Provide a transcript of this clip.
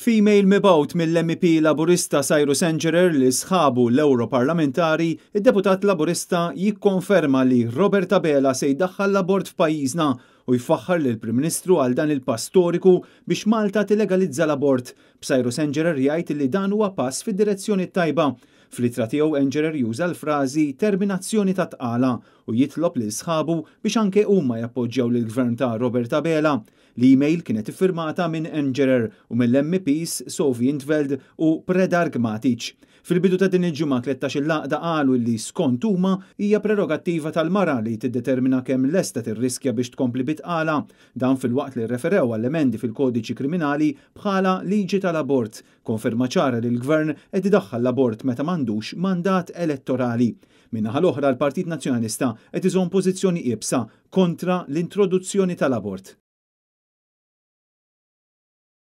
Female mibawt mill-MP Laburista Sajru Senġerer li sħabu l-Europarlamentari, id-deputat Laburista jikkonferma li Roberta Bela se jdaħħal l-abort f'pajjiżna u jfaħħar lil prim Ministru għal dan il-pass storiku biex Malta tilegalizza l-abort. B'sajru Sengerer jgħid li dan huwa pass fid-direzzjoni tajba. Fl-itra tiegħu Enġerer juża l-frażi terminazzjoni ta' tqala u jitlob lil sħabu biex anke huma jappoġġjaw lil gvern ta' Roberta Bela. L-email kienet iffirmata minn Engerer u mill-MPs Sovi Intveld u Predar Gmatic. Fil-bidu ta' din il ġumma 13 laqda qalu li skont huma hija prerogattiva tal-mara li tiddetermina kemm lesta tirriskja biex tkompli bitqala dan fil-waqt li referew għall-emendi fil-kodiċi kriminali bħala liġi tal-abort, konferma ċara li l-gvern qed idaħħal l-abort meta m'għandux mandat elettorali. Minna l oħra l-Partit Nazjonalista qed iżom pożizzjoni ibsa kontra l-introduzzjoni tal-abort.